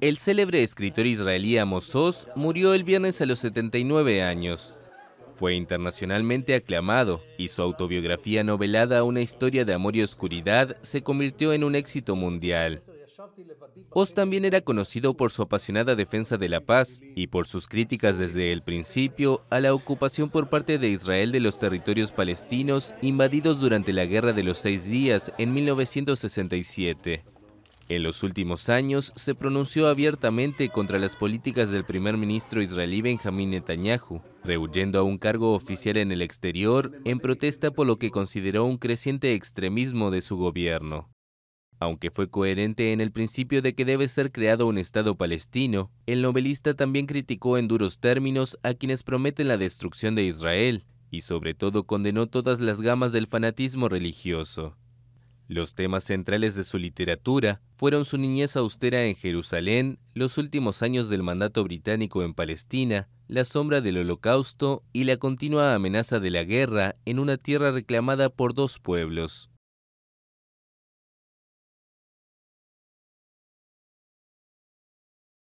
El célebre escritor israelí Amos Oz murió el viernes a los 79 años. Fue internacionalmente aclamado y su autobiografía novelada Una historia de amor y oscuridad se convirtió en un éxito mundial. Oz también era conocido por su apasionada defensa de la paz y por sus críticas desde el principio a la ocupación por parte de Israel de los territorios palestinos invadidos durante la Guerra de los Seis Días en 1967. En los últimos años se pronunció abiertamente contra las políticas del primer ministro israelí Benjamín Netanyahu, rehuyendo a un cargo oficial en el exterior en protesta por lo que consideró un creciente extremismo de su gobierno. Aunque fue coherente en el principio de que debe ser creado un Estado palestino, el novelista también criticó en duros términos a quienes prometen la destrucción de Israel, y sobre todo condenó todas las gamas del fanatismo religioso. Los temas centrales de su literatura fueron su niñez austera en Jerusalén, los últimos años del mandato británico en Palestina, la sombra del holocausto y la continua amenaza de la guerra en una tierra reclamada por dos pueblos.